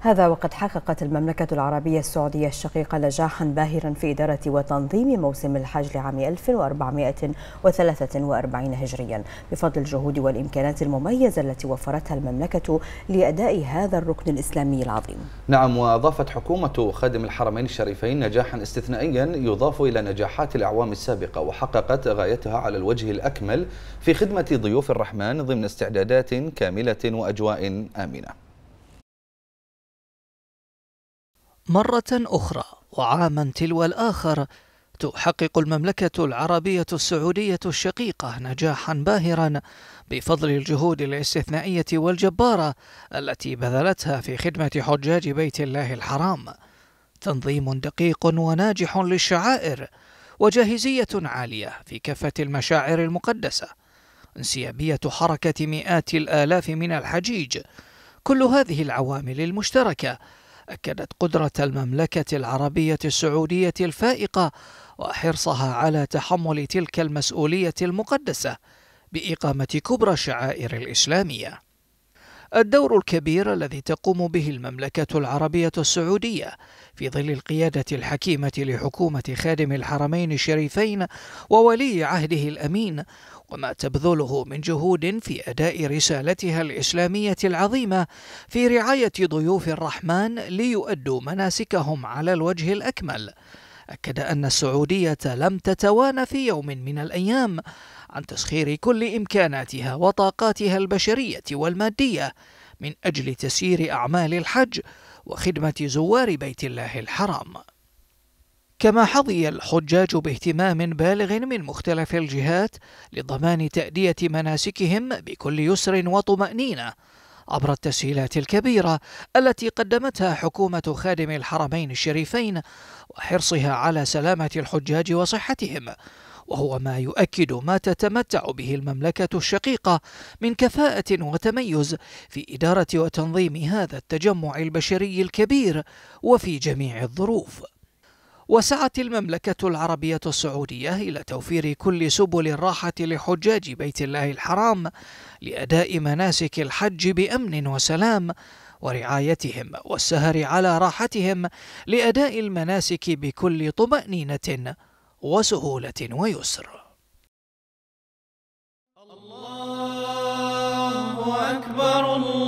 هذا وقد حققت المملكة العربية السعودية الشقيقة نجاحا باهرا في إدارة وتنظيم موسم الحج لعام 1443 هجريا بفضل الجهود والإمكانات المميزة التي وفرتها المملكة لأداء هذا الركن الإسلامي العظيم نعم وأضافت حكومة خادم الحرمين الشريفين نجاحا استثنائيا يضاف إلى نجاحات الأعوام السابقة وحققت غايتها على الوجه الأكمل في خدمة ضيوف الرحمن ضمن استعدادات كاملة وأجواء آمنة مرة أخرى وعاما تلو الآخر تحقق المملكة العربية السعودية الشقيقة نجاحا باهرا بفضل الجهود الاستثنائية والجبارة التي بذلتها في خدمة حجاج بيت الله الحرام تنظيم دقيق وناجح للشعائر وجاهزية عالية في كافة المشاعر المقدسة انسيابية حركة مئات الآلاف من الحجيج كل هذه العوامل المشتركة أكدت قدرة المملكة العربية السعودية الفائقة وحرصها على تحمل تلك المسؤولية المقدسة بإقامة كبرى الشعائر الإسلامية. الدور الكبير الذي تقوم به المملكة العربية السعودية في ظل القيادة الحكيمة لحكومة خادم الحرمين الشريفين وولي عهده الأمين وما تبذله من جهود في أداء رسالتها الإسلامية العظيمة في رعاية ضيوف الرحمن ليؤدوا مناسكهم على الوجه الأكمل أكد أن السعودية لم تتوانى في يوم من الأيام عن تسخير كل إمكاناتها وطاقاتها البشرية والمادية من أجل تسيير أعمال الحج وخدمة زوار بيت الله الحرام كما حظي الحجاج باهتمام بالغ من مختلف الجهات لضمان تأدية مناسكهم بكل يسر وطمأنينة عبر التسهيلات الكبيرة التي قدمتها حكومة خادم الحرمين الشريفين وحرصها على سلامة الحجاج وصحتهم وهو ما يؤكد ما تتمتع به المملكة الشقيقة من كفاءة وتميز في إدارة وتنظيم هذا التجمع البشري الكبير وفي جميع الظروف وسعت المملكة العربية السعودية إلى توفير كل سبل الراحة لحجاج بيت الله الحرام لأداء مناسك الحج بأمن وسلام ورعايتهم والسهر على راحتهم لأداء المناسك بكل طمأنينة وسهولة ويسر. الله أكبر الله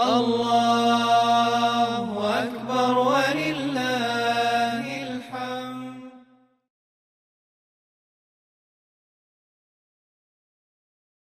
الله